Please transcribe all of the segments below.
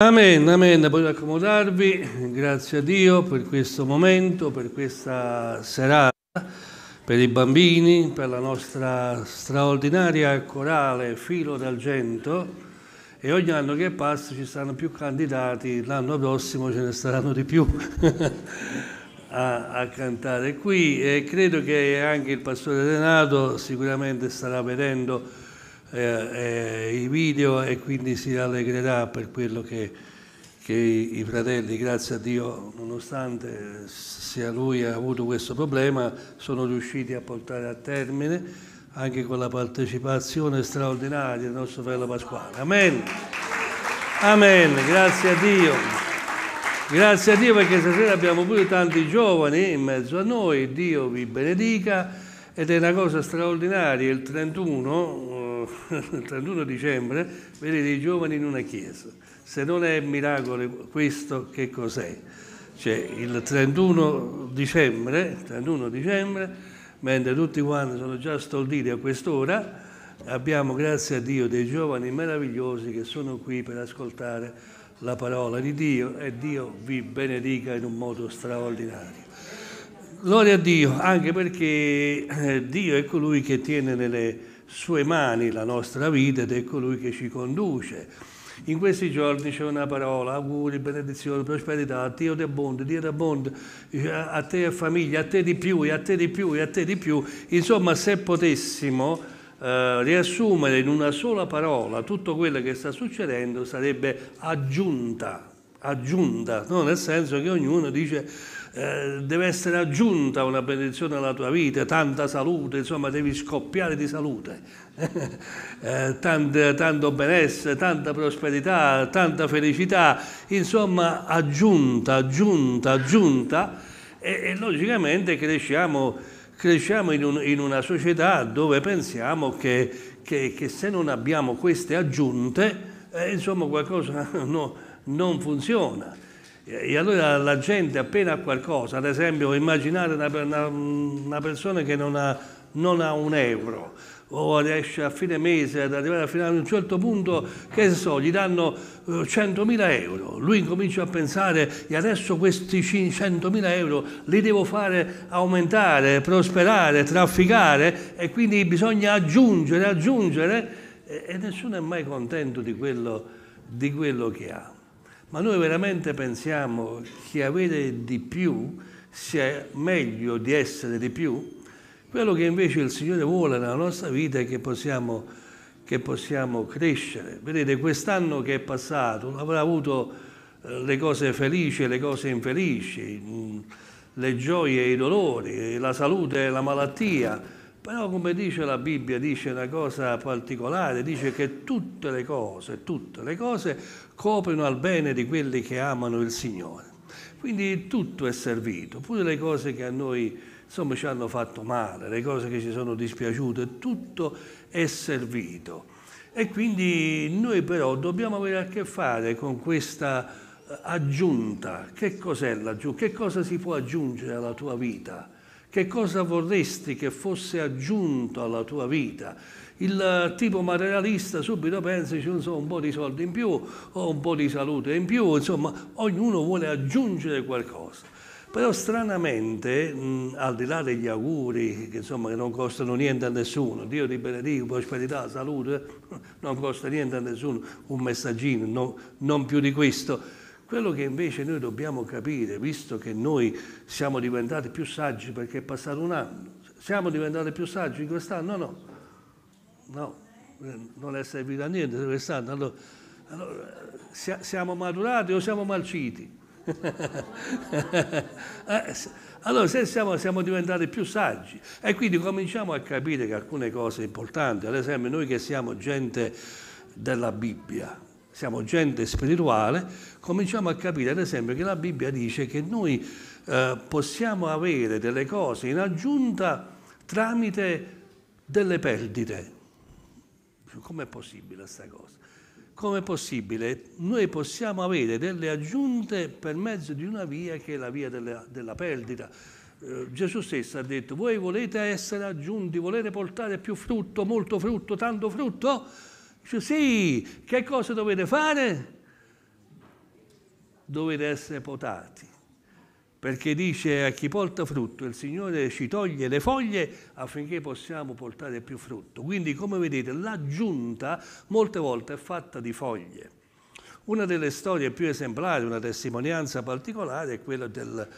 Amen, amen, potete accomodarvi, grazie a Dio per questo momento, per questa serata, per i bambini, per la nostra straordinaria corale Filo d'Argento e ogni anno che passa ci saranno più candidati, l'anno prossimo ce ne saranno di più a, a cantare qui e credo che anche il pastore Renato sicuramente starà vedendo eh, eh, i video e quindi si rallegrerà per quello che, che i fratelli, grazie a Dio, nonostante sia lui ha avuto questo problema, sono riusciti a portare a termine anche con la partecipazione straordinaria del nostro fratello Pasquale. Amen. Amen, grazie a Dio. Grazie a Dio perché stasera abbiamo pure tanti giovani in mezzo a noi, Dio vi benedica ed è una cosa straordinaria il 31 il 31 dicembre vede i giovani in una chiesa. Se non è miracolo questo, che cos'è? Cioè, il 31 dicembre, 31 dicembre, mentre tutti quanti sono già storditi a quest'ora, abbiamo grazie a Dio dei giovani meravigliosi che sono qui per ascoltare la parola di Dio e Dio vi benedica in un modo straordinario. Gloria a Dio, anche perché eh, Dio è colui che tiene nelle sue mani la nostra vita ed è colui che ci conduce. In questi giorni c'è una parola, auguri, benedizione, prosperità, a Dio ti abbondi, Dio ti abbondi, a te e famiglia, a te di più, e a te di più, e a te di più. Insomma, se potessimo eh, riassumere in una sola parola tutto quello che sta succedendo, sarebbe aggiunta, aggiunta, no? nel senso che ognuno dice eh, deve essere aggiunta una benedizione alla tua vita, tanta salute, insomma devi scoppiare di salute, eh, tanto, tanto benessere, tanta prosperità, tanta felicità, insomma aggiunta, aggiunta, aggiunta e, e logicamente cresciamo, cresciamo in, un, in, una società dove pensiamo che, che, che se non abbiamo queste aggiunte, eh, insomma qualcosa no, non funziona. E allora la gente appena ha qualcosa, ad esempio immaginate una, una, una persona che non ha, non ha un euro, o riesce a fine mese ad arrivare a, fine, a un certo punto, che so, gli danno 100.000 eh, euro. Lui comincia a pensare e adesso questi 100.000 euro li devo fare aumentare, prosperare, trafficare e quindi bisogna aggiungere, aggiungere e nessuno è mai contento di quello, di quello che ha. Ma noi veramente pensiamo che avere di più sia meglio di essere di più? Quello che invece il Signore vuole nella nostra vita è che possiamo, che possiamo crescere. Vedete, quest'anno che è passato avrà avuto eh, le cose felici e le cose infelici, mm, le gioie e i dolori, la salute e la malattia però come dice la Bibbia, dice una cosa particolare, dice che tutte le cose, tutte le cose coprono al bene di quelli che amano il Signore. Quindi tutto è servito, pure le cose che a noi insomma, ci hanno fatto male, le cose che ci sono dispiaciute, tutto è servito. E quindi noi però dobbiamo avere a che fare con questa eh, aggiunta. Che cos'è l'aggiunta? Che cosa si può aggiungere alla tua vita? Che cosa vorresti che fosse aggiunto alla tua vita? Il eh, tipo materialista subito pensa, insomma, un po' di soldi in più o un po' di salute in più, insomma, ognuno vuole aggiungere qualcosa. Però stranamente, mh, al di là degli auguri, che insomma che non costano niente a nessuno, Dio ti benedica, prosperità, salute, non costa niente a nessuno, un messaggino, no, non più di questo, quello che invece noi dobbiamo capire, visto che noi siamo diventati più saggi perché è passato un anno, siamo diventati più saggi quest'anno? No, no, no, non è servito a niente quest'anno. Allora, allora, siamo maturati o siamo malciti? Eh, allora, se siamo, siamo, diventati più saggi e quindi cominciamo a capire che alcune cose importanti, ad esempio noi che siamo gente della Bibbia, siamo gente spirituale, cominciamo a capire ad esempio che la Bibbia dice che noi eh, possiamo avere delle cose in aggiunta tramite delle perdite. Com'è possibile questa cosa? Com'è possibile? Noi possiamo avere delle aggiunte per mezzo di una via che è la via della, della perdita. Eh, Gesù stesso ha detto, voi volete essere aggiunti, volete portare più frutto, molto frutto, tanto frutto? Dice, sì, che cosa dovete fare? Dovete essere potati, perché dice a chi porta frutto, il Signore ci toglie le foglie affinché possiamo portare più frutto. Quindi, come vedete, l'aggiunta molte volte è fatta di foglie. Una delle storie più esemplari, una testimonianza particolare è quella del,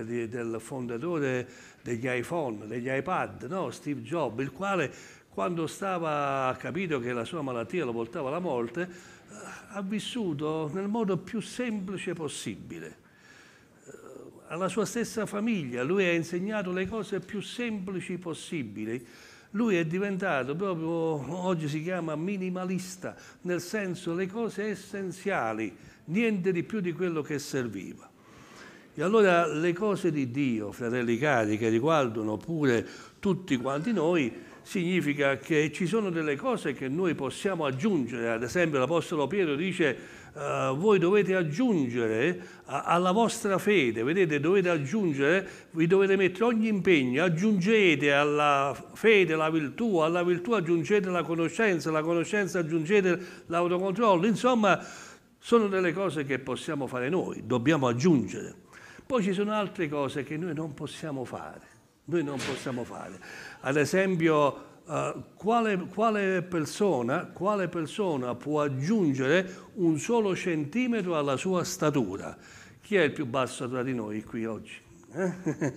eh, del fondatore degli iPhone, degli iPad, no? Steve Jobs, il quale quando stava, capito che la sua malattia lo portava alla morte, eh, ha vissuto nel modo più semplice possibile. Eh, alla sua stessa famiglia lui ha insegnato le cose più semplici possibili. Lui è diventato proprio, oggi si chiama minimalista, nel senso le cose essenziali, niente di più di quello che serviva. E allora le cose di Dio, fratelli cari, che riguardano pure tutti quanti noi, significa che ci sono delle cose che noi possiamo aggiungere, ad esempio l'Apostolo Pietro dice Uh, voi dovete aggiungere a, alla vostra fede, vedete, dovete aggiungere, vi dovete mettere ogni impegno, aggiungete alla fede la virtù, alla virtù aggiungete la conoscenza, alla conoscenza aggiungete l'autocontrollo, insomma sono delle cose che possiamo fare noi, dobbiamo aggiungere. Poi ci sono altre cose che noi non possiamo fare. Noi non possiamo fare. Ad esempio, Uh, quale, quale, persona, quale, persona, può aggiungere un solo centimetro alla sua statura? Chi è il più basso tra di noi qui oggi? Eh?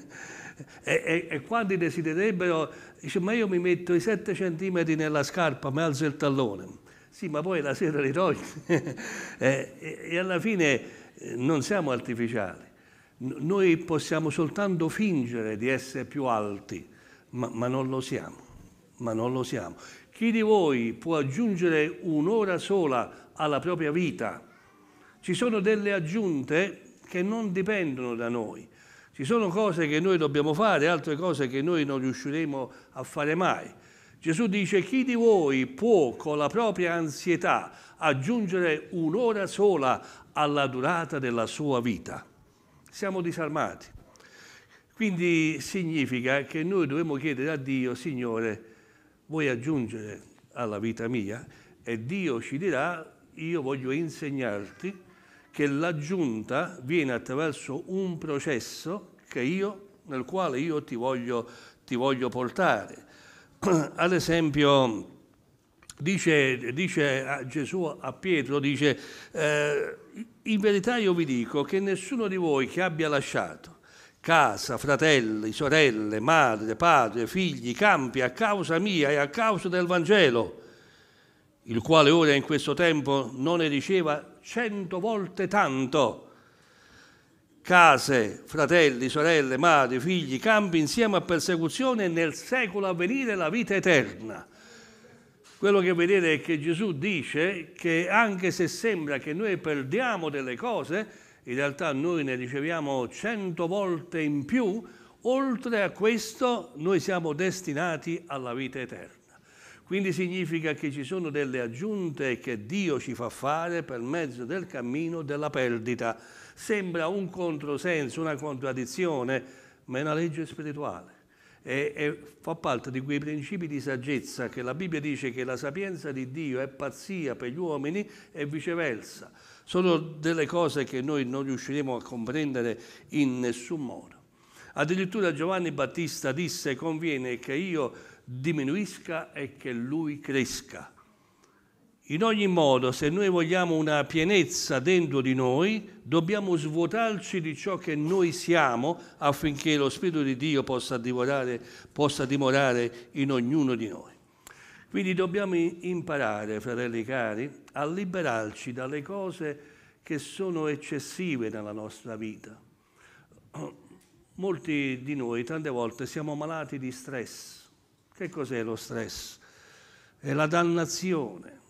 e, e, e, quanti desidererebbero, dice, ma io mi metto i 7 centimetri nella scarpa, mi alzo il tallone. Sì, ma poi la sera li togli. Eh, e, e alla fine eh, non siamo artificiali. Noi possiamo soltanto fingere di essere più alti, ma, ma non lo siamo, ma non lo siamo. Chi di voi può aggiungere un'ora sola alla propria vita? Ci sono delle aggiunte che non dipendono da noi. Ci sono cose che noi dobbiamo fare, altre cose che noi non riusciremo a fare mai. Gesù dice, chi di voi può con la propria ansietà aggiungere un'ora sola alla durata della sua vita? siamo disarmati. Quindi significa che noi dobbiamo chiedere a Dio, Signore, vuoi aggiungere alla vita mia? E Dio ci dirà, io voglio insegnarti che l'aggiunta viene attraverso un processo io, nel quale io ti voglio, ti voglio portare. Ad esempio, Dice, dice a Gesù a Pietro, dice, eh, in verità io vi dico che nessuno di voi che abbia lasciato casa, fratelli, sorelle, madre, padre, figli, campi a causa mia e a causa del Vangelo, il quale ora in questo tempo non ne diceva cento volte tanto. Case, fratelli, sorelle, madri, figli, campi insieme a persecuzione e nel secolo a venire la vita eterna. Quello che vedete è che Gesù dice che anche se sembra che noi perdiamo delle cose, in realtà noi ne riceviamo cento volte in più, oltre a questo noi siamo destinati alla vita eterna. Quindi significa che ci sono delle aggiunte che Dio ci fa fare per mezzo del cammino della perdita. Sembra un controsenso, una contraddizione, ma è una legge spirituale e, e, fa parte di quei principi di saggezza che la Bibbia dice che la sapienza di Dio è pazzia per gli uomini e viceversa. Sono delle cose che noi non riusciremo a comprendere in nessun modo. Addirittura Giovanni Battista disse conviene che io diminuisca e che lui cresca. In ogni modo, se noi vogliamo una pienezza dentro di noi, dobbiamo svuotarci di ciò che noi siamo affinché lo Spirito di Dio possa, divorare, possa dimorare in ognuno di noi. Quindi dobbiamo imparare, fratelli cari, a liberarci dalle cose che sono eccessive nella nostra vita. Molti di noi tante volte siamo malati di stress. Che cos'è lo stress? È la dannazione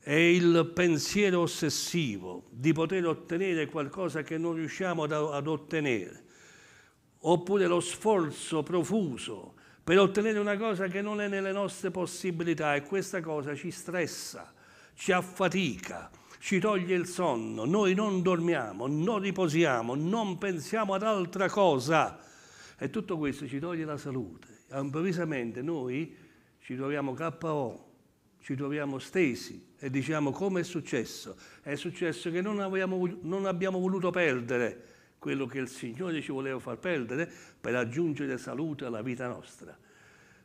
è il pensiero ossessivo di poter ottenere qualcosa che non riusciamo ad ottenere, oppure lo sforzo profuso per ottenere una cosa che non è nelle nostre possibilità e questa cosa ci stressa, ci affatica, ci toglie il sonno, noi non dormiamo, non riposiamo, non pensiamo ad altra cosa e tutto questo ci toglie la salute. Improvvisamente noi ci troviamo KO ci troviamo stesi e diciamo come è successo. È successo che non, avevamo, non abbiamo voluto perdere quello che il Signore ci voleva far perdere per aggiungere salute alla vita nostra.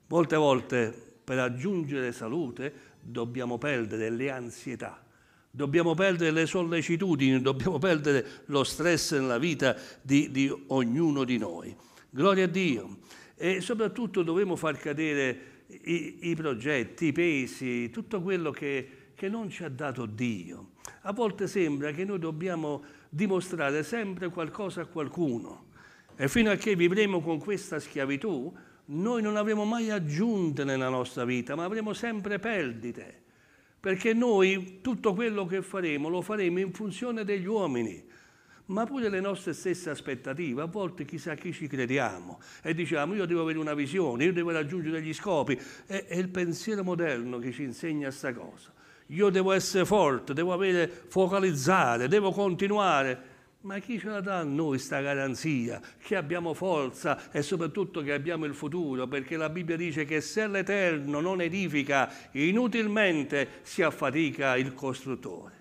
Molte volte per aggiungere salute dobbiamo perdere le ansietà, dobbiamo perdere le sollecitudini, dobbiamo perdere lo stress nella vita di, di ognuno di noi. Gloria a Dio. E soprattutto dobbiamo far cadere i, i progetti, i pesi, tutto quello che, che non ci ha dato Dio. A volte sembra che noi dobbiamo dimostrare sempre qualcosa a qualcuno e fino a che vivremo con questa schiavitù noi non avremo mai aggiunte nella nostra vita, ma avremo sempre perdite, perché noi tutto quello che faremo lo faremo in funzione degli uomini, ma pure le nostre stesse aspettative. A volte chissà chi ci crediamo e diciamo io devo avere una visione, io devo raggiungere gli scopi. È, è il pensiero moderno che ci insegna questa cosa. Io devo essere forte, devo avere, focalizzare, devo continuare. Ma chi ce la dà a noi questa garanzia? Che abbiamo forza e soprattutto che abbiamo il futuro, perché la Bibbia dice che se l'Eterno non edifica, inutilmente si affatica il costruttore.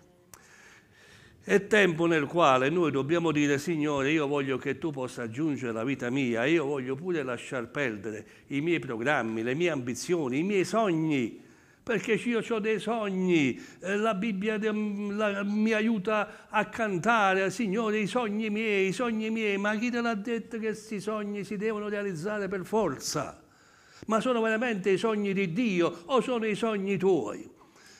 È tempo nel quale noi dobbiamo dire, Signore, io voglio che tu possa aggiungere la vita mia, io voglio pure lasciar perdere i miei programmi, le mie ambizioni, i miei sogni, perché io ho dei sogni, eh, la Bibbia ehm, mi aiuta a cantare, Signore, i sogni miei, i sogni miei, ma chi te l'ha detto che questi sogni si devono realizzare per forza? Ma sono veramente i sogni di Dio o sono i sogni tuoi?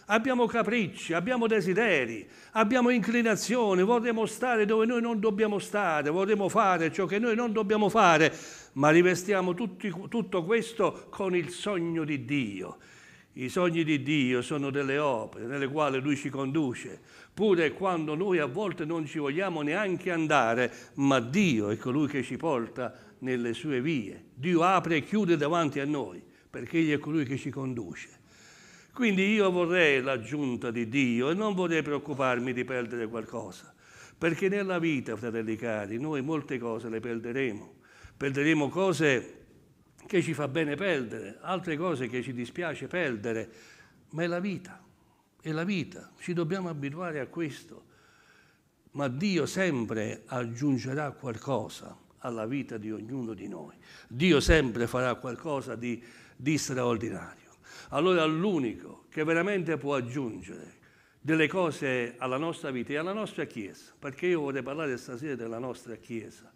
abbiamo capricci, abbiamo desideri, abbiamo inclinazioni, vorremmo stare dove noi non dobbiamo stare, vorremmo fare ciò che noi non dobbiamo fare, ma rivestiamo tutti, tutto questo con il sogno di Dio. I sogni di Dio sono delle opere nelle quali Lui ci conduce, pure quando noi a volte non ci vogliamo neanche andare, ma Dio è colui che ci porta nelle sue vie. Dio apre e chiude davanti a noi, perché Egli è colui che ci conduce. Quindi io vorrei l'aggiunta di Dio e non vorrei preoccuparmi di perdere qualcosa, perché nella vita, fratelli cari, noi molte cose le perderemo. Perderemo cose che ci fa bene perdere, altre cose che ci dispiace perdere, ma è la vita, è la vita, ci dobbiamo abituare a questo. Ma Dio sempre aggiungerà qualcosa alla vita di ognuno di noi, Dio sempre farà qualcosa di, di straordinario. Allora l'unico che veramente può aggiungere delle cose alla nostra vita e alla nostra Chiesa, perché io vorrei parlare stasera della nostra Chiesa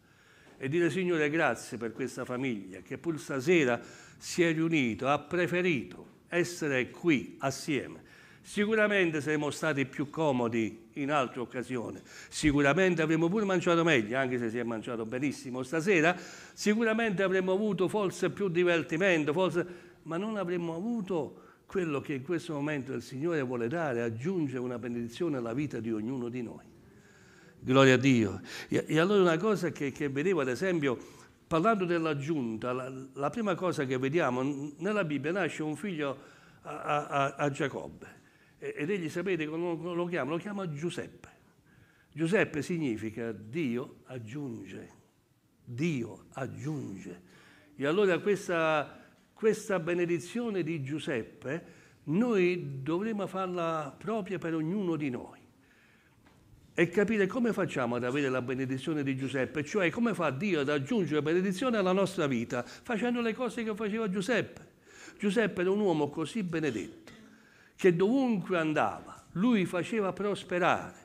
e dire Signore grazie per questa famiglia che pur stasera si è riunito, ha preferito essere qui assieme. Sicuramente saremmo stati più comodi in altre occasioni, sicuramente avremmo pure mangiato meglio, anche se si è mangiato benissimo stasera, sicuramente avremmo avuto forse più divertimento, forse ma non avremmo avuto quello che in questo momento il Signore vuole dare, aggiunge una benedizione alla vita di ognuno di noi. Gloria a Dio. E, e allora una cosa che, che, vedevo, ad esempio, parlando dell'aggiunta, la, la, prima cosa che vediamo, nella Bibbia nasce un figlio a, a, a Giacobbe ed egli sapete come lo chiama? Lo chiama Giuseppe. Giuseppe significa Dio aggiunge, Dio aggiunge. E allora questa questa benedizione di Giuseppe noi dovremmo farla propria per ognuno di noi e capire come facciamo ad avere la benedizione di Giuseppe, cioè come fa Dio ad aggiungere benedizione alla nostra vita facendo le cose che faceva Giuseppe. Giuseppe era un uomo così benedetto che dovunque andava lui faceva prosperare.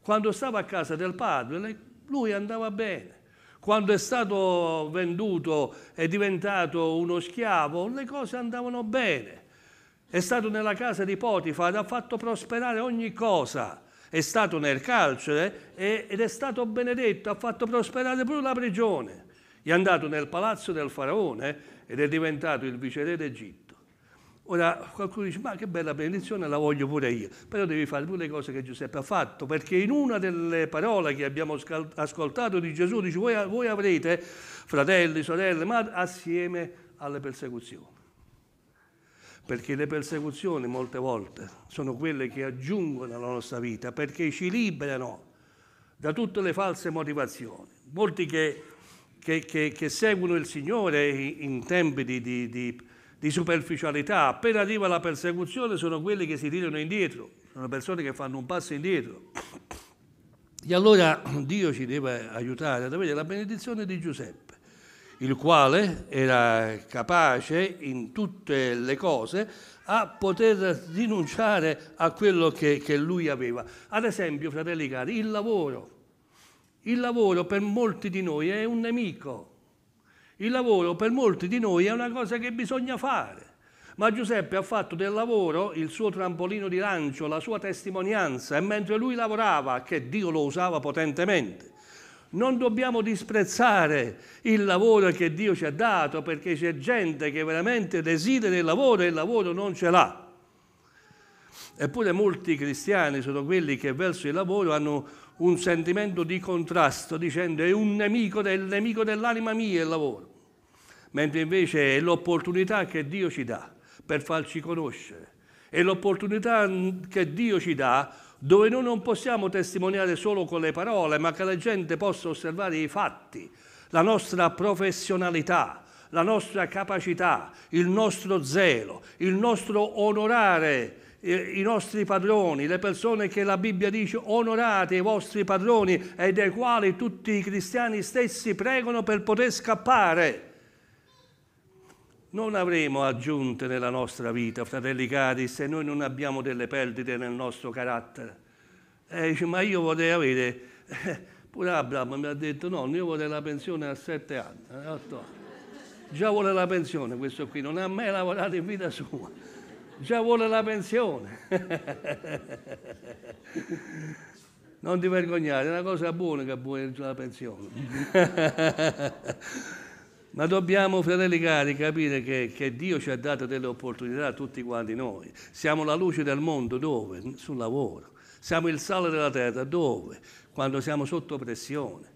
Quando stava a casa del padre lui andava bene, quando è stato venduto è diventato uno schiavo, le cose andavano bene. È stato nella casa di Potifa ed ha fatto prosperare ogni cosa. È stato nel carcere eh, ed è stato benedetto, ha fatto prosperare pure la prigione. È andato nel palazzo del faraone eh, ed è diventato il viceré d'Egitto. Ora qualcuno dice ma che bella benedizione la voglio pure io, però devi fare pure le cose che Giuseppe ha fatto, perché in una delle parole che abbiamo ascoltato di Gesù dice voi, voi avrete fratelli, sorelle, ma assieme alle persecuzioni. Perché le persecuzioni molte volte sono quelle che aggiungono alla nostra vita, perché ci liberano da tutte le false motivazioni. Molti che, che, che, che seguono il Signore in tempi di, di, di di superficialità. Appena arriva la persecuzione sono quelli che si tirano indietro, sono persone che fanno un passo indietro. E allora Dio ci deve aiutare ad avere la benedizione di Giuseppe, il quale era capace in tutte le cose a poter rinunciare a quello che, che lui aveva. Ad esempio, fratelli cari, il lavoro. Il lavoro per molti di noi è un nemico il lavoro per molti di noi è una cosa che bisogna fare. Ma Giuseppe ha fatto del lavoro il suo trampolino di lancio, la sua testimonianza, e mentre lui lavorava, che Dio lo usava potentemente. Non dobbiamo disprezzare il lavoro che Dio ci ha dato perché c'è gente che veramente desidera il lavoro e il lavoro non ce l'ha. Eppure molti cristiani sono quelli che verso il lavoro hanno un sentimento di contrasto dicendo è un nemico del nemico dell'anima mia il lavoro, mentre invece è l'opportunità che Dio ci dà per farci conoscere, è l'opportunità che Dio ci dà dove noi non possiamo testimoniare solo con le parole, ma che la gente possa osservare i fatti, la nostra professionalità, la nostra capacità, il nostro zelo, il nostro onorare i nostri padroni, le persone che la Bibbia dice onorate i vostri padroni e dai quali tutti i cristiani stessi pregano per poter scappare. Non avremo aggiunte nella nostra vita, fratelli cari, se noi non abbiamo delle perdite nel nostro carattere. E dice, ma io vorrei avere... Pure Abramo mi ha detto, no, io vorrei la pensione a sette anni, a otto anni. Già vuole la pensione questo qui, non ha mai lavorato in vita sua già vuole la pensione. Non ti vergognare, è una cosa buona che vuole la pensione. Ma dobbiamo, fratelli cari, capire che, che, Dio ci ha dato delle opportunità a tutti quanti noi. Siamo la luce del mondo dove? Sul lavoro. Siamo il sale della terra dove? Quando siamo sotto pressione.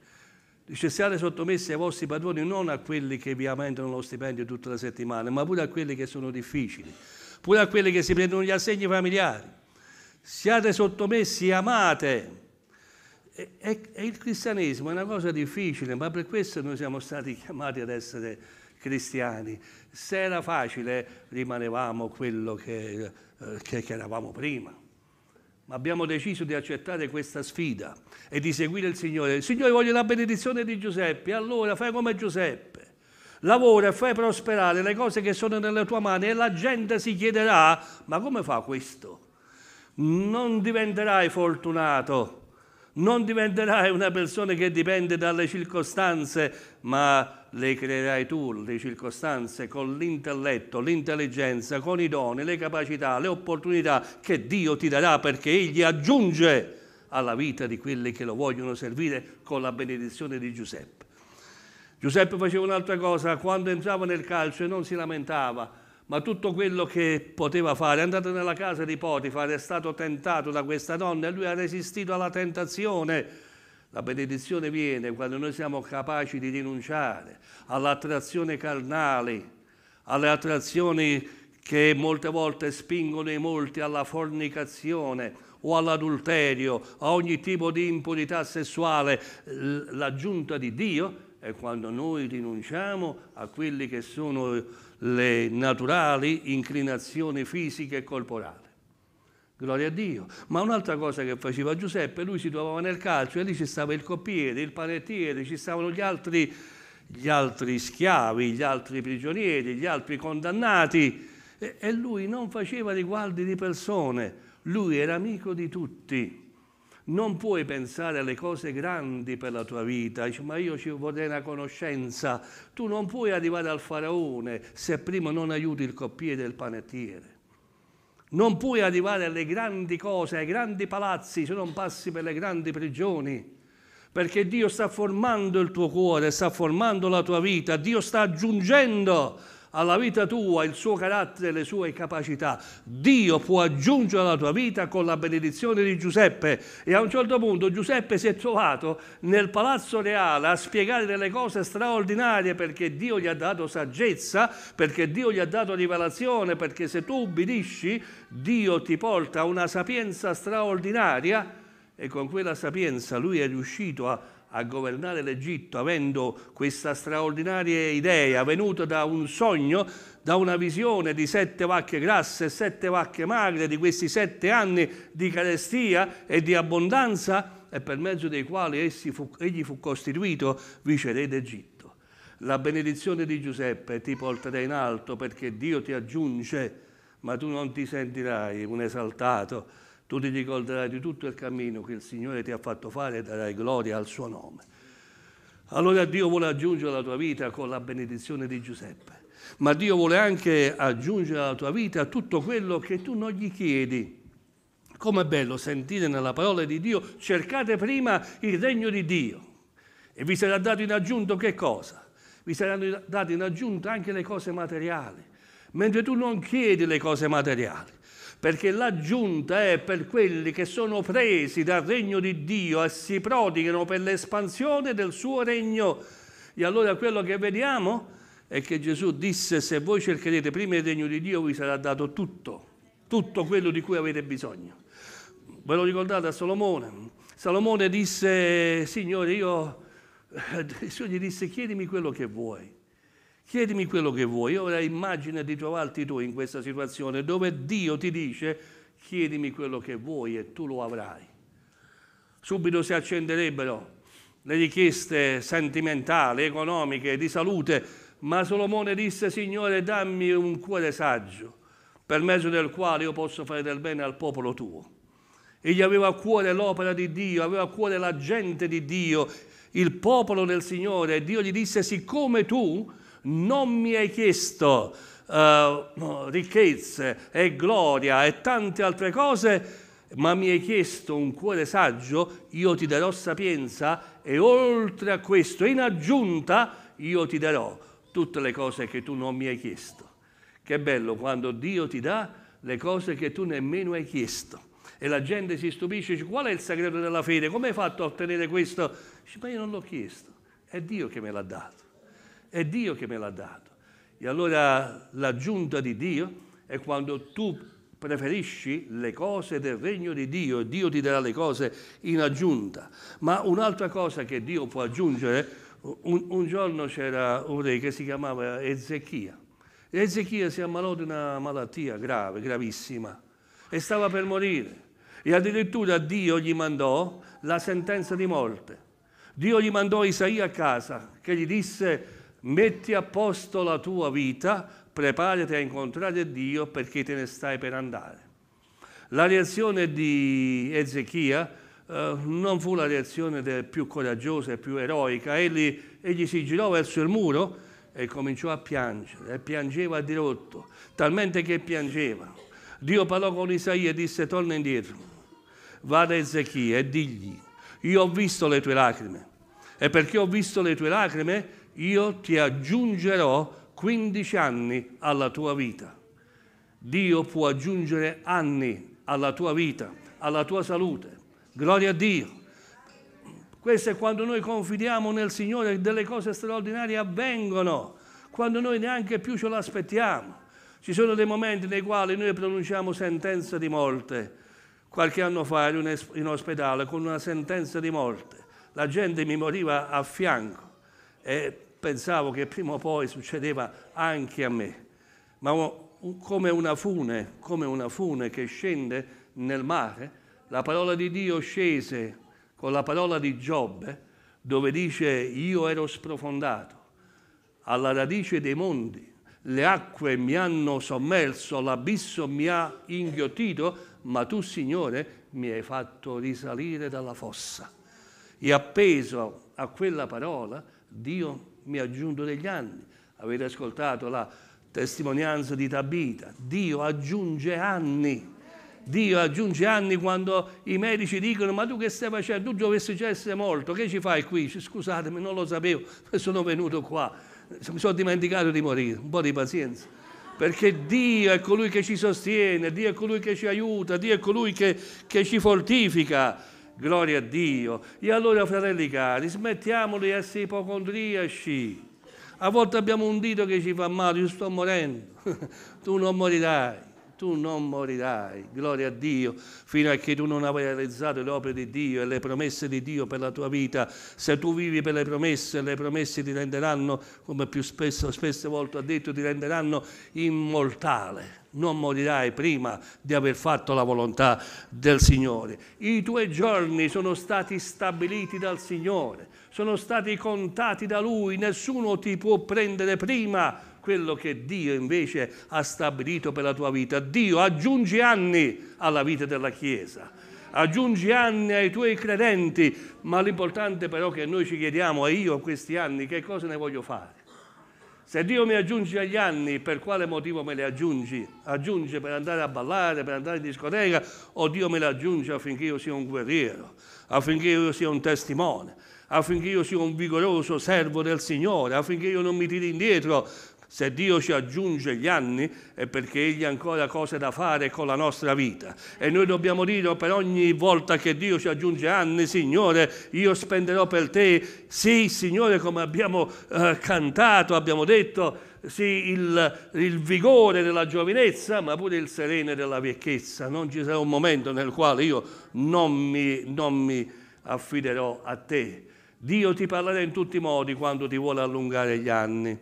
Dice, siate sottomessi ai vostri padroni non a quelli che vi aumentano lo stipendio tutta la settimana, ma pure a quelli che sono difficili pure a quelli che si prendono gli assegni familiari. Siate sottomessi, amate. E, e, e il cristianesimo è una cosa difficile, ma per questo noi siamo stati chiamati ad essere cristiani. Se era facile rimanevamo quello che, eh, che, che eravamo prima ma abbiamo deciso di accettare questa sfida e di seguire il Signore. Il Signore voglio la benedizione di Giuseppe, allora fai come Giuseppe. Lavora e fai prosperare le cose che sono nelle tue mani e la gente si chiederà, ma come fa questo? Non diventerai fortunato, non diventerai una persona che dipende dalle circostanze, ma le creerai tu, le circostanze, con l'intelletto, l'intelligenza, con i doni, le capacità, le opportunità che Dio ti darà perché Egli aggiunge alla vita di quelli che lo vogliono servire con la benedizione di Giuseppe. Giuseppe faceva un'altra cosa, quando entrava nel calcio e non si lamentava, ma tutto quello che poteva fare, andato nella casa di Potifar, è stato tentato da questa donna e lui ha resistito alla tentazione. La benedizione viene quando noi siamo capaci di rinunciare alle attrazioni carnali, alle attrazioni che molte volte spingono i molti alla fornicazione o all'adulterio, a ogni tipo di impurità sessuale, l'aggiunta di Dio è quando noi rinunciamo a quelle che sono le naturali inclinazioni fisiche e corporali. Gloria a Dio. Ma un'altra cosa che faceva Giuseppe, lui si trovava nel calcio e lì ci stava il coppiere, il panettiere, ci stavano gli altri, gli altri schiavi, gli altri prigionieri, gli altri condannati e, e lui non faceva riguardi di persone, lui era amico di tutti non puoi pensare alle cose grandi per la tua vita, dici ma io ci vorrei una conoscenza, tu non puoi arrivare al faraone se prima non aiuti il coppiere del panettiere. Non puoi arrivare alle grandi cose, ai grandi palazzi se non passi per le grandi prigioni perché Dio sta formando il tuo cuore, sta formando la tua vita, Dio sta aggiungendo alla vita tua il suo carattere, le sue capacità. Dio può aggiungere alla tua vita con la benedizione di Giuseppe. E a un certo punto Giuseppe si è trovato nel palazzo reale a spiegare delle cose straordinarie perché Dio gli ha dato saggezza, perché Dio gli ha dato rivelazione, perché se tu ubbidisci Dio ti porta a una sapienza straordinaria e con quella sapienza lui è riuscito a a governare l'Egitto avendo questa straordinaria idea venuta da un sogno, da una visione di sette vacche grasse e sette vacche magre, di questi sette anni di carestia e di abbondanza e per mezzo dei quali fu, egli fu costituito viceré d'Egitto. La benedizione di Giuseppe ti porterà in alto perché Dio ti aggiunge, ma tu non ti sentirai un esaltato, tu ti ricorderai di tutto il cammino che il Signore ti ha fatto fare e darai gloria al suo nome. Allora Dio vuole aggiungere alla tua vita con la benedizione di Giuseppe, ma Dio vuole anche aggiungere alla tua vita tutto quello che tu non gli chiedi. Com'è bello sentire nella parola di Dio, cercate prima il regno di Dio e vi sarà dato in aggiunto che cosa? Vi saranno date in aggiunta anche le cose materiali, mentre tu non chiedi le cose materiali perché la giunta è per quelli che sono presi dal regno di Dio e si prodigano per l'espansione del suo regno. E allora quello che vediamo è che Gesù disse se voi cercherete prima il regno di Dio vi sarà dato tutto, tutto quello di cui avete bisogno. Ve lo ricordate a Salomone? Salomone disse, Signore, io, eh, Gesù gli disse chiedimi quello che vuoi Chiedimi quello che vuoi. Ora immagina di trovarti tu in questa situazione dove Dio ti dice chiedimi quello che vuoi e tu lo avrai. Subito si accenderebbero le richieste sentimentali, economiche, di salute, ma Solomone disse Signore dammi un cuore saggio per mezzo del quale io posso fare del bene al popolo tuo. Egli aveva a cuore l'opera di Dio, aveva a cuore la gente di Dio, il popolo del Signore. Dio gli disse siccome tu non mi hai chiesto uh, ricchezze e gloria e tante altre cose, ma mi hai chiesto un cuore saggio, io ti darò sapienza e oltre a questo, in aggiunta, io ti darò tutte le cose che tu non mi hai chiesto. Che bello quando Dio ti dà le cose che tu nemmeno hai chiesto. E la gente si stupisce, dice qual è il segreto della fede? Come hai fatto a ottenere questo? Dice, ma io non l'ho chiesto, è Dio che me l'ha dato è Dio che me l'ha dato. E allora l'aggiunta di Dio è quando tu preferisci le cose del regno di Dio e Dio ti darà le cose in aggiunta. Ma un'altra cosa che Dio può aggiungere, un, un giorno c'era un re che si chiamava Ezechia. Ezechia si ammalò di una malattia grave, gravissima, e stava per morire. E addirittura Dio gli mandò la sentenza di morte. Dio gli mandò Isaia a casa che gli disse metti a posto la tua vita, preparati a incontrare Dio perché te ne stai per andare. La reazione di Ezechia eh, non fu la reazione più coraggiosa e più eroica, egli, egli si girò verso il muro e cominciò a piangere, e piangeva a dirotto, talmente che piangeva. Dio parlò con Isaia e disse torna indietro, va da Ezechia e digli, io ho visto le tue lacrime e perché ho visto le tue lacrime io ti aggiungerò 15 anni alla tua vita. Dio può aggiungere anni alla tua vita, alla tua salute. Gloria a Dio. Questo è quando noi confidiamo nel Signore che delle cose straordinarie avvengono, quando noi neanche più ce l'aspettiamo. Ci sono dei momenti nei quali noi pronunciamo sentenze di morte. Qualche anno fa ero in ospedale con una sentenza di morte. La gente mi moriva a fianco e pensavo che prima o poi succedeva anche a me, ma come una fune, come una fune che scende nel mare, la parola di Dio scese con la parola di Giobbe, dove dice io ero sprofondato alla radice dei mondi, le acque mi hanno sommerso, l'abisso mi ha inghiottito, ma tu Signore mi hai fatto risalire dalla fossa. E appeso a quella parola Dio mi ha aggiunto degli anni. Avete ascoltato la testimonianza di Tabita. Dio aggiunge anni. Dio aggiunge anni quando i medici dicono ma tu che stai facendo? Tu dovessi già essere morto, che ci fai qui? Scusatemi, non lo sapevo, sono venuto qua, mi sono dimenticato di morire, un po' di pazienza. Perché Dio è colui che ci sostiene, Dio è colui che ci aiuta, Dio è colui che, che ci fortifica. Gloria a Dio. E allora, fratelli cari, smettiamoli di essere ipocondriaci. A volte abbiamo un dito che ci fa male, io sto morendo, tu non morirai tu non morirai, gloria a Dio, fino a che tu non avrai realizzato le opere di Dio e le promesse di Dio per la tua vita. Se tu vivi per le promesse, le promesse ti renderanno, come più spesso, spesse volte ha detto, ti renderanno immortale. Non morirai prima di aver fatto la volontà del Signore. I tuoi giorni sono stati stabiliti dal Signore, sono stati contati da Lui, nessuno ti può prendere prima quello che Dio invece ha stabilito per la tua vita. Dio aggiungi anni alla vita della Chiesa, aggiungi anni ai tuoi credenti, ma l'importante però che noi ci chiediamo è io questi anni che cosa ne voglio fare. Se Dio mi aggiunge agli anni, per quale motivo me li aggiungi? Aggiunge per andare a ballare, per andare in discoteca, o Dio me li aggiunge affinché io sia un guerriero, affinché io sia un testimone, affinché io sia un vigoroso servo del Signore, affinché io non mi tiri indietro, se Dio ci aggiunge gli anni è perché Egli ha ancora cose da fare con la nostra vita. E noi dobbiamo dire per ogni volta che Dio ci aggiunge anni, Signore, io spenderò per te. Sì, Signore, come abbiamo eh, cantato, abbiamo detto, sì, il, il, vigore della giovinezza, ma pure il serene della vecchiezza. Non ci sarà un momento nel quale io non mi, non mi affiderò a te. Dio ti parlerà in tutti i modi quando ti vuole allungare gli anni.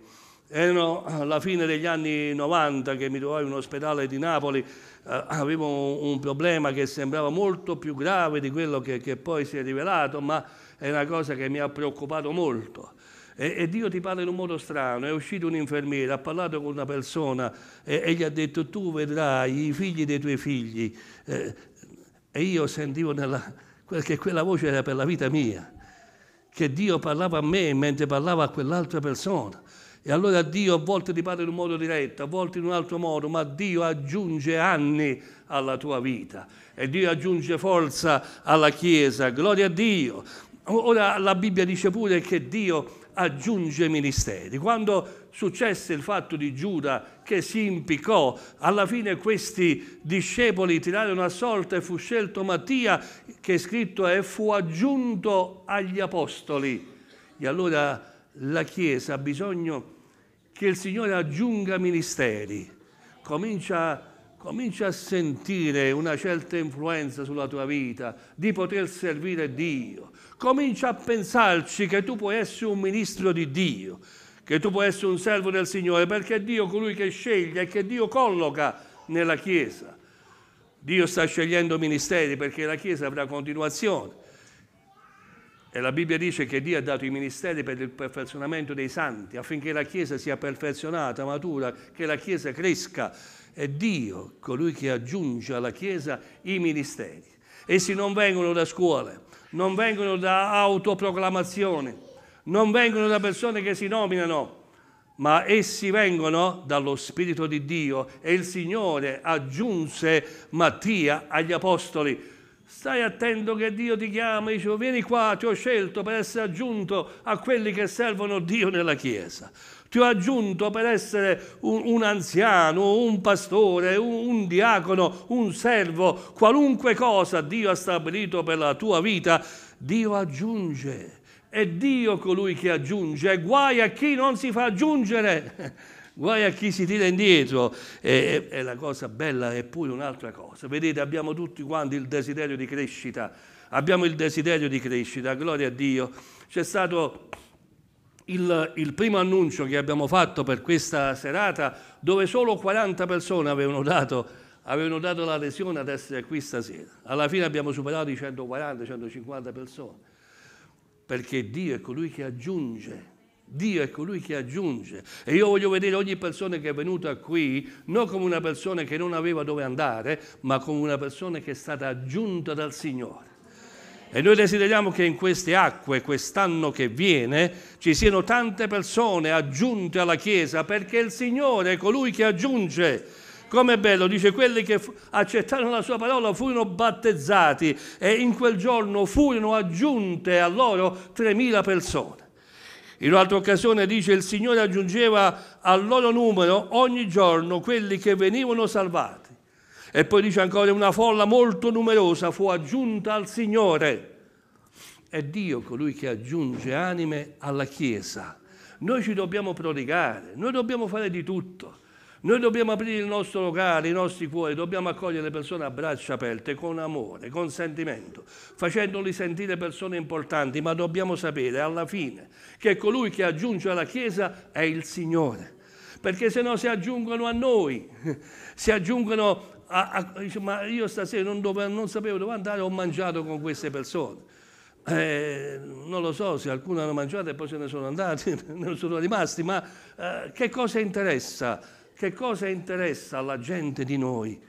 Era eh, alla fine degli anni 90 che mi trovavo in un ospedale di Napoli, eh, avevo un, un, problema che sembrava molto più grave di quello che, che, poi si è rivelato, ma è una cosa che mi ha preoccupato molto. E, e Dio ti parla in un modo strano, è uscito un infermiere, ha parlato con una persona e, e gli ha detto tu vedrai i figli dei tuoi figli. Eh, e io sentivo nella, che quella voce era per la vita mia, che Dio parlava a me mentre parlava a quell'altra persona. E allora Dio a volte ti parla in un modo diretto, a volte in un altro modo, ma Dio aggiunge anni alla tua vita e Dio aggiunge forza alla Chiesa. Gloria a Dio. Ora la Bibbia dice pure che Dio aggiunge ministeri. Quando successe il fatto di Giuda che si impiccò, alla fine questi discepoli tirarono a sorte e fu scelto Mattia, che è scritto e fu aggiunto agli apostoli. E allora la Chiesa ha bisogno che il Signore aggiunga ministeri, comincia, comincia a sentire una certa influenza sulla tua vita, di poter servire Dio, comincia a pensarci che tu puoi essere un ministro di Dio, che tu puoi essere un servo del Signore, perché è Dio colui che sceglie e che Dio colloca nella Chiesa. Dio sta scegliendo ministeri perché la Chiesa avrà continuazione. E la Bibbia dice che Dio ha dato i ministeri per il perfezionamento dei santi, affinché la Chiesa sia perfezionata, matura, che la Chiesa cresca. È Dio colui che aggiunge alla Chiesa i ministeri. Essi non vengono da scuole, non vengono da autoproclamazioni, non vengono da persone che si nominano, ma essi vengono dallo Spirito di Dio e il Signore aggiunse Mattia agli Apostoli Stai attento che Dio ti chiama, dice, oh, vieni qua, ti ho scelto per essere aggiunto a quelli che servono Dio nella Chiesa. Ti ho aggiunto per essere un, un anziano, un pastore, un, un diacono, un servo, qualunque cosa Dio ha stabilito per la tua vita, Dio aggiunge. È Dio colui che aggiunge, guai a chi non si fa aggiungere. Guai a chi si tira indietro, è, è la cosa bella, è pure un'altra cosa. Vedete, abbiamo tutti quanti il desiderio di crescita, abbiamo il desiderio di crescita, gloria a Dio. C'è stato il, il, primo annuncio che abbiamo fatto per questa serata, dove solo 40 persone avevano dato, avevano dato l'adesione ad essere qui stasera. Alla fine abbiamo superato i 140-150 persone, perché Dio è colui che aggiunge Dio è colui che aggiunge. E io voglio vedere ogni persona che è venuta qui non come una persona che non aveva dove andare, ma come una persona che è stata aggiunta dal Signore. E noi desideriamo che in queste acque, quest'anno che viene, ci siano tante persone aggiunte alla Chiesa, perché il Signore è colui che aggiunge. Com'è bello, dice, quelli che accettarono la sua parola furono battezzati e in quel giorno furono aggiunte a loro 3.000 persone. In un'altra occasione dice il Signore aggiungeva al loro numero ogni giorno quelli che venivano salvati. E poi dice ancora una folla molto numerosa fu aggiunta al Signore. È Dio colui che aggiunge anime alla Chiesa. Noi ci dobbiamo prodigare, noi dobbiamo fare di tutto noi dobbiamo aprire il nostro locale, i nostri cuori, dobbiamo accogliere le persone a braccia aperte, con amore, con sentimento, facendoli sentire persone importanti, ma dobbiamo sapere alla fine che colui che aggiunge alla Chiesa è il Signore, perché se no si aggiungono a noi, si aggiungono a, a, dice, ma io stasera non, dove, non, sapevo dove andare, ho mangiato con queste persone. Eh, non lo so se alcune hanno mangiato e poi se ne sono andati, ne sono rimasti, ma eh, che cosa interessa? che cosa interessa alla gente di noi?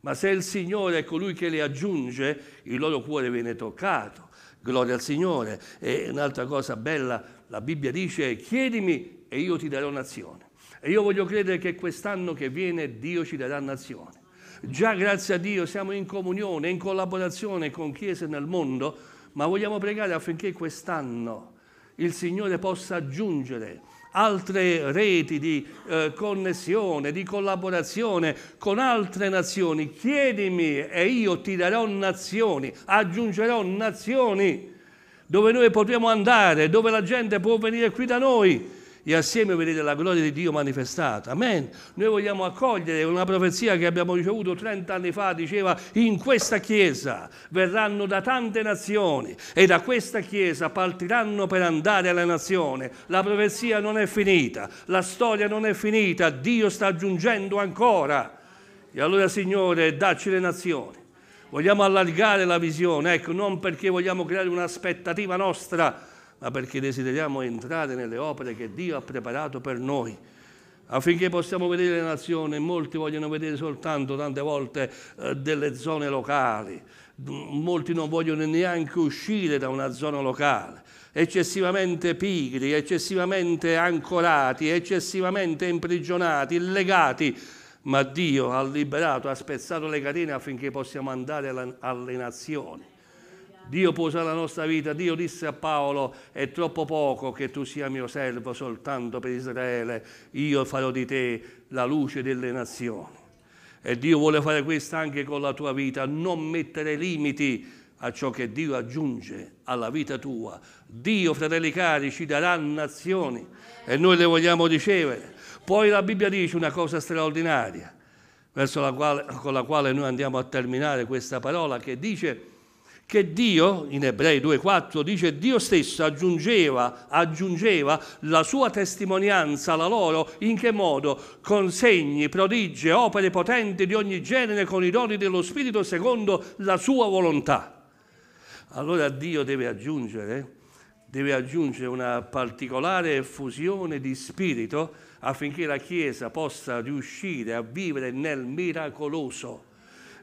Ma se il Signore è colui che le aggiunge, il loro cuore viene toccato. Gloria al Signore. E un'altra cosa bella, la Bibbia dice, chiedimi e io ti darò nazione. E io voglio credere che quest'anno che viene Dio ci darà nazione. Già grazie a Dio siamo in comunione, in collaborazione con chiese nel mondo, ma vogliamo pregare affinché quest'anno il Signore possa aggiungere altre reti di eh, connessione, di collaborazione con altre nazioni. Chiedimi e io ti darò nazioni, aggiungerò nazioni dove noi potremo andare, dove la gente può venire qui da noi e assieme vedete la gloria di Dio manifestata. Amen. Noi vogliamo accogliere una profezia che abbiamo ricevuto 30 anni fa, diceva in questa chiesa verranno da tante nazioni e da questa chiesa partiranno per andare alla nazione. La profezia non è finita, la storia non è finita, Dio sta aggiungendo ancora. E allora Signore, dacci le nazioni. Vogliamo allargare la visione, ecco, non perché vogliamo creare un'aspettativa nostra, ma perché desideriamo entrare nelle opere che Dio ha preparato per noi affinché possiamo vedere le nazioni, molti vogliono vedere soltanto tante volte eh, delle zone locali, mm, molti non vogliono neanche uscire da una zona locale, eccessivamente pigri, eccessivamente ancorati, eccessivamente imprigionati, legati, ma Dio ha liberato, ha spezzato le catene affinché possiamo andare alle nazioni. Dio può usare la nostra vita. Dio disse a Paolo, è troppo poco che tu sia mio servo soltanto per Israele, io farò di te la luce delle nazioni. E Dio vuole fare questo anche con la tua vita, non mettere limiti a ciò che Dio aggiunge alla vita tua. Dio, fratelli cari, ci darà nazioni e noi le vogliamo ricevere. Poi la Bibbia dice una cosa straordinaria, la quale, con la quale noi andiamo a terminare questa parola, che dice che Dio, in Ebrei 2.4, dice Dio stesso aggiungeva, aggiungeva la sua testimonianza alla loro, in che modo? Con segni, prodigi, opere potenti di ogni genere, con i doni dello Spirito secondo la sua volontà. Allora Dio deve aggiungere, deve aggiungere una particolare fusione di spirito affinché la Chiesa possa riuscire a vivere nel miracoloso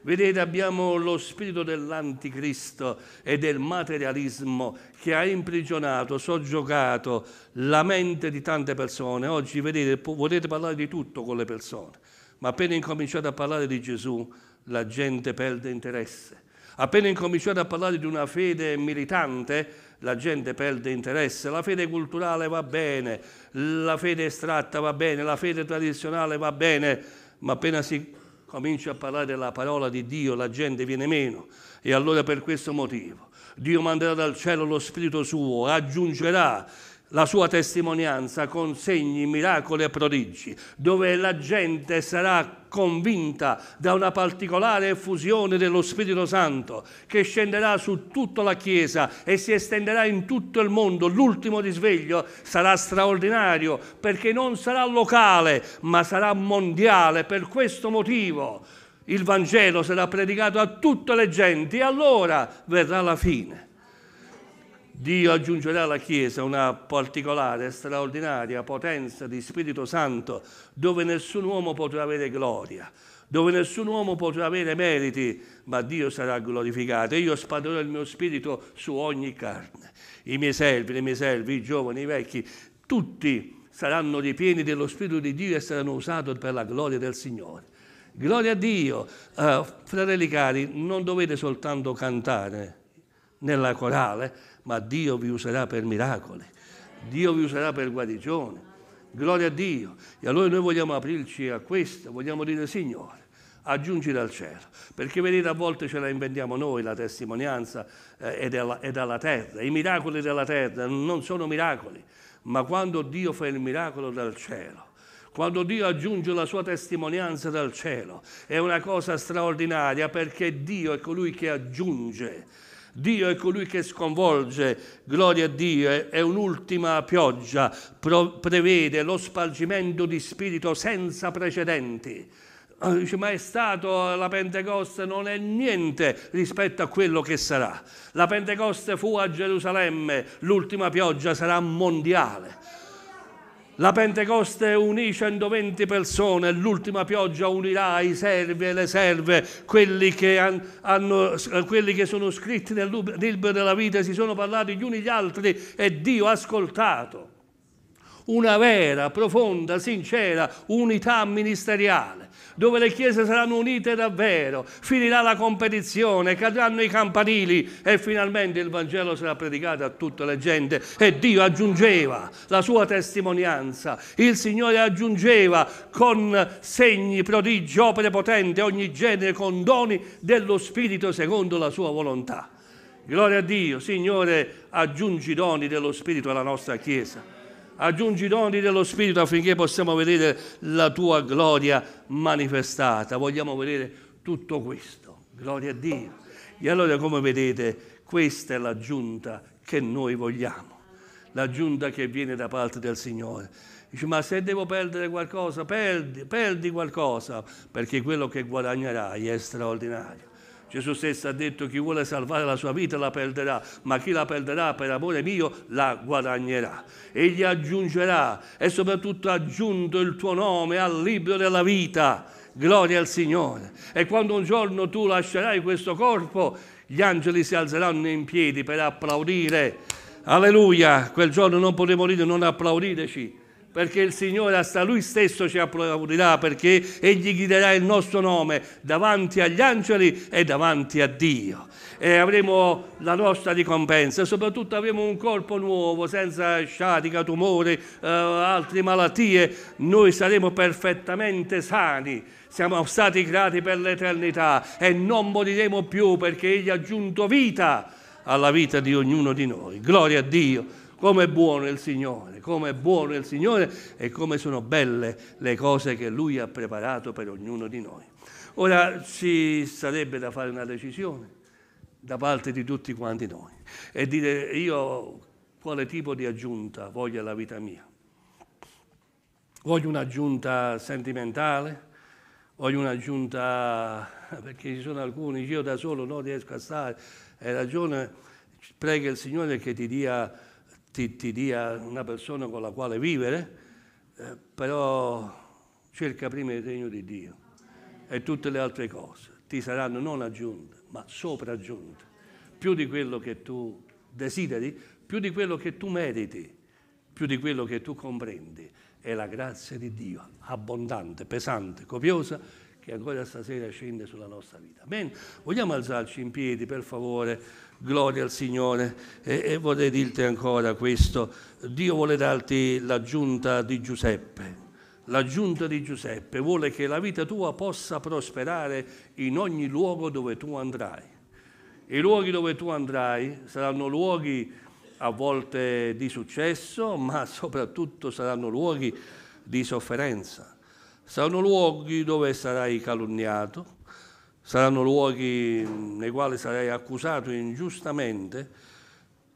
Vedete, abbiamo lo spirito dell'anticristo e del materialismo che ha imprigionato, soggiogato la mente di tante persone. Oggi, vedete, potete parlare di tutto con le persone, ma appena incominciate a parlare di Gesù, la gente perde interesse. Appena incominciate a parlare di una fede militante, la gente perde interesse. La fede culturale va bene, la fede estratta va bene, la fede tradizionale va bene, ma appena si comincia a parlare la parola di Dio, la gente viene meno. E allora per questo motivo Dio manderà dal cielo lo Spirito suo, aggiungerà la sua testimonianza con segni, miracoli e prodigi, dove la gente sarà convinta da una particolare effusione dello Spirito Santo che scenderà su tutta la Chiesa e si estenderà in tutto il mondo. L'ultimo risveglio sarà straordinario perché non sarà locale ma sarà mondiale. Per questo motivo il Vangelo sarà predicato a tutte le genti e allora verrà la fine. Dio aggiungerà alla Chiesa una particolare, straordinaria potenza di Spirito Santo dove nessun uomo potrà avere gloria, dove nessun uomo potrà avere meriti, ma Dio sarà glorificato. Io sparerò il mio Spirito su ogni carne. I miei servi, i miei servi, i giovani, i vecchi, tutti saranno ripieni dello Spirito di Dio e saranno usati per la gloria del Signore. Gloria a Dio. Uh, fratelli cari, non dovete soltanto cantare nella corale, ma Dio vi userà per miracoli, Dio vi userà per guarigione. Gloria a Dio. E allora noi vogliamo aprirci a questo, vogliamo dire Signore, aggiungi dal cielo. Perché vedete, a volte ce la inventiamo noi la testimonianza eh, dalla terra. I miracoli della terra non sono miracoli, ma quando Dio fa il miracolo dal cielo, quando Dio aggiunge la sua testimonianza dal cielo, è una cosa straordinaria perché Dio è colui che aggiunge Dio è colui che sconvolge, gloria a Dio, è un'ultima pioggia, prevede lo spargimento di spirito senza precedenti. Ah, dice, ma è stato la Pentecoste, non è niente rispetto a quello che sarà. La Pentecoste fu a Gerusalemme, l'ultima pioggia sarà mondiale. La Pentecoste unì 120 persone, l'ultima pioggia unirà i servi e le serve, quelli che, hanno, eh, quelli che sono scritti nel libro della vita si sono parlati gli uni gli altri e Dio ha ascoltato. Una vera, profonda, sincera unità ministeriale dove le chiese saranno unite davvero, finirà la competizione, cadranno i campanili e finalmente il Vangelo sarà predicato a tutte le gente e Dio aggiungeva la sua testimonianza, il Signore aggiungeva con segni, prodigi, opere potenti, ogni genere, con doni dello Spirito secondo la sua volontà. Gloria a Dio, Signore, aggiungi i doni dello Spirito alla nostra Chiesa aggiungi i doni dello Spirito affinché possiamo vedere la tua gloria manifestata. Vogliamo vedere tutto questo. Gloria a Dio. E allora come vedete questa è l'aggiunta che noi vogliamo, l'aggiunta che viene da parte del Signore. Dice, ma se devo perdere qualcosa, perdi, perdi qualcosa, perché quello che guadagnerai è straordinario. Gesù stesso ha detto chi vuole salvare la sua vita la perderà, ma chi la perderà per amore mio la guadagnerà. Egli aggiungerà e soprattutto ha aggiunto il tuo nome al libro della vita. Gloria al Signore. E quando un giorno tu lascerai questo corpo, gli angeli si alzeranno in piedi per applaudire. Alleluia, quel giorno non potremo dire non applaudireci perché il Signore hasta Lui stesso ci applaudirà, perché Egli guiderà il nostro nome davanti agli angeli e davanti a Dio. E avremo la nostra ricompensa soprattutto avremo un corpo nuovo, senza sciatica, tumori, eh, altre malattie. Noi saremo perfettamente sani siamo stati creati per l'eternità e non moriremo più perché Egli ha aggiunto vita alla vita di ognuno di noi. Gloria a Dio. Come è buono il Signore, come è buono il Signore e come sono belle le cose che Lui ha preparato per ognuno di noi. Ora ci sarebbe da fare una decisione da parte di tutti quanti noi e dire io quale tipo di aggiunta voglio alla vita mia. Voglio un'aggiunta sentimentale, voglio un'aggiunta, perché ci sono alcuni, io da solo non riesco a stare, hai ragione, prega il Signore che ti dia ti, ti dia una persona con la quale vivere, eh, però cerca prima il regno di Dio e tutte le altre cose ti saranno non aggiunte, ma sopraggiunte, più di quello che tu desideri, più di quello che tu meriti, più di quello che tu comprendi. È la grazia di Dio, abbondante, pesante, copiosa, che ancora stasera scende sulla nostra vita. Bene, vogliamo alzarci in piedi, per favore. Gloria al Signore e, e vorrei dirti ancora questo, Dio vuole darti l'aggiunta di Giuseppe, l'aggiunta di Giuseppe vuole che la vita tua possa prosperare in ogni luogo dove tu andrai. I luoghi dove tu andrai saranno luoghi a volte di successo, ma soprattutto saranno luoghi di sofferenza. Saranno luoghi dove sarai calunniato, saranno luoghi nei quali sarai accusato ingiustamente,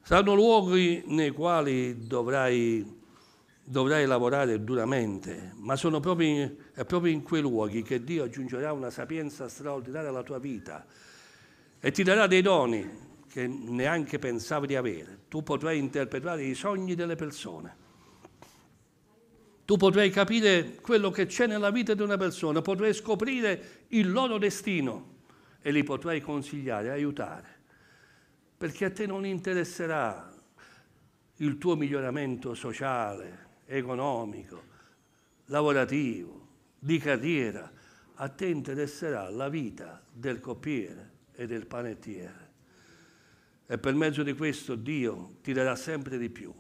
saranno luoghi nei quali dovrai, dovrai lavorare duramente, ma proprio in, è proprio in quei luoghi che Dio aggiungerà una sapienza straordinaria alla tua vita e ti darà dei doni che neanche pensavi di avere. Tu potrai interpretare i sogni delle persone tu potrai capire quello che c'è nella vita di una persona, potrai scoprire il loro destino e li potrai consigliare, aiutare. Perché a te non interesserà il tuo miglioramento sociale, economico, lavorativo, di carriera, a te interesserà la vita del coppiere e del panettiere. E per mezzo di questo Dio ti darà sempre di più,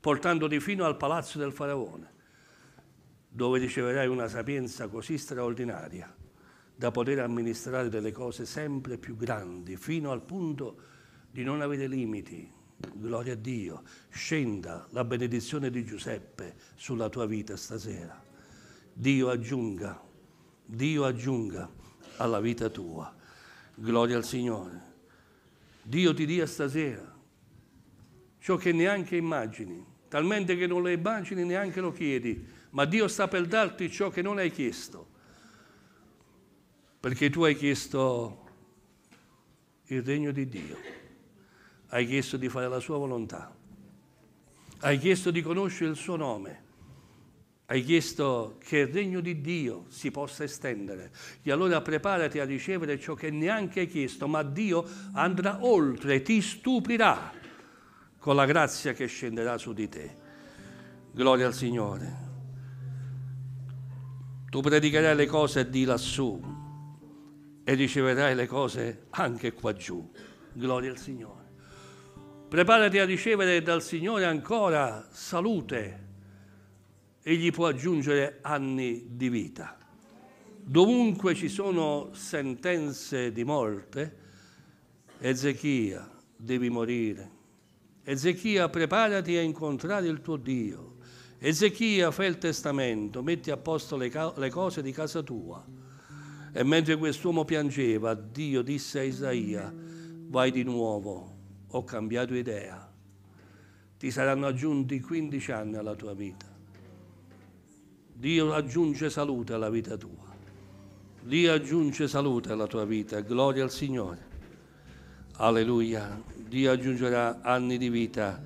portandoti fino al palazzo del faraone dove riceverai una sapienza così straordinaria da poter amministrare delle cose sempre più grandi, fino al punto di non avere limiti. Gloria a Dio, scenda la benedizione di Giuseppe sulla tua vita stasera. Dio aggiunga, Dio aggiunga alla vita tua. Gloria al Signore. Dio ti dia stasera ciò che neanche immagini, talmente che non lo immagini neanche lo chiedi, ma Dio sta per darti ciò che non hai chiesto, perché tu hai chiesto il regno di Dio, hai chiesto di fare la sua volontà, hai chiesto di conoscere il suo nome, hai chiesto che il regno di Dio si possa estendere e allora preparati a ricevere ciò che neanche hai chiesto, ma Dio andrà oltre, ti stupirà con la grazia che scenderà su di te. Gloria al Signore tu predicherai le cose di lassù e riceverai le cose anche qua giù. Gloria al Signore. Preparati a ricevere dal Signore ancora salute e gli può aggiungere anni di vita. Dovunque ci sono sentenze di morte, Ezechia, devi morire. Ezechia, preparati a incontrare il tuo Dio Ezechia fa il testamento, metti a posto le, ca- le cose di casa tua. E mentre quest'uomo piangeva, Dio disse a Isaia, vai di nuovo, ho cambiato idea. Ti saranno aggiunti 15 anni alla tua vita. Dio aggiunge salute alla vita tua. Dio aggiunge salute alla tua vita. Gloria al Signore. Alleluia. Dio aggiungerà anni di vita.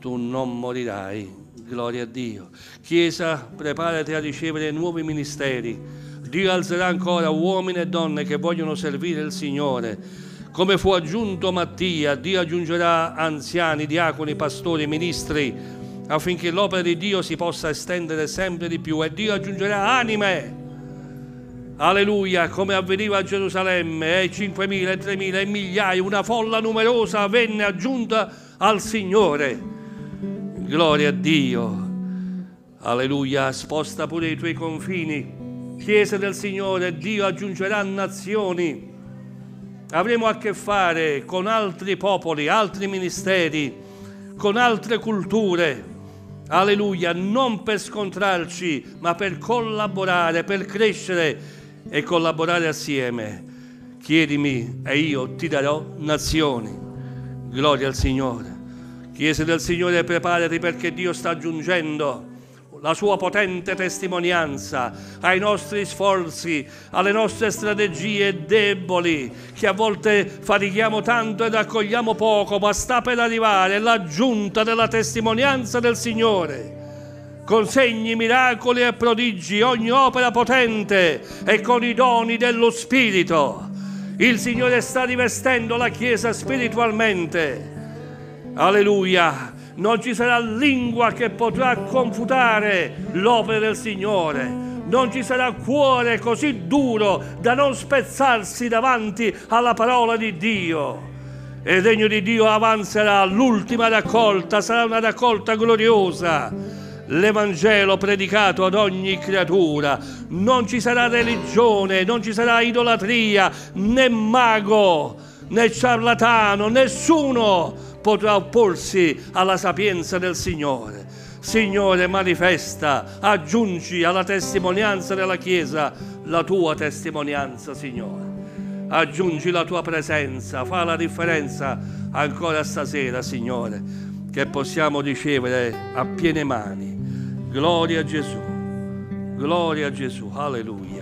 Tu non morirai Gloria a Dio. Chiesa, preparati a ricevere nuovi ministeri. Dio alzerà ancora uomini e donne che vogliono servire il Signore. Come fu aggiunto Mattia, Dio aggiungerà anziani, diaconi, pastori, ministri, affinché l'opera di Dio si possa estendere sempre di più e Dio aggiungerà anime. Alleluia, come avveniva a Gerusalemme, e 5.000, 3.000 e migliaia, una folla numerosa venne aggiunta al Signore. Gloria a Dio. Alleluia. Sposta pure i tuoi confini. Chiesa del Signore, Dio aggiungerà nazioni. Avremo a che fare con altri popoli, altri ministeri, con altre culture. Alleluia, non per scontrarci, ma per collaborare, per crescere e collaborare assieme. Chiedimi e io ti darò nazioni. Gloria al Signore. Chiese del Signore, preparati perché Dio sta giungendo la sua potente testimonianza ai nostri sforzi, alle nostre strategie deboli, che a volte fatichiamo tanto ed accogliamo poco, ma sta per arrivare l'aggiunta della testimonianza del Signore. Consegni miracoli e prodigi, ogni opera potente e con i doni dello Spirito. Il Signore sta rivestendo la Chiesa spiritualmente Alleluia! Non ci sarà lingua che potrà confutare l'opera del Signore. Non ci sarà cuore così duro da non spezzarsi davanti alla parola di Dio. E il regno di Dio avanzerà, all'ultima raccolta sarà una raccolta gloriosa. L'Evangelo predicato ad ogni creatura. Non ci sarà religione, non ci sarà idolatria, né mago, né ciarlatano, nessuno potrà opporsi alla sapienza del Signore. Signore, manifesta, aggiungi alla testimonianza della Chiesa la tua testimonianza, Signore. Aggiungi la tua presenza, fa la differenza ancora stasera, Signore, che possiamo ricevere a piene mani. Gloria a Gesù, gloria a Gesù, alleluia.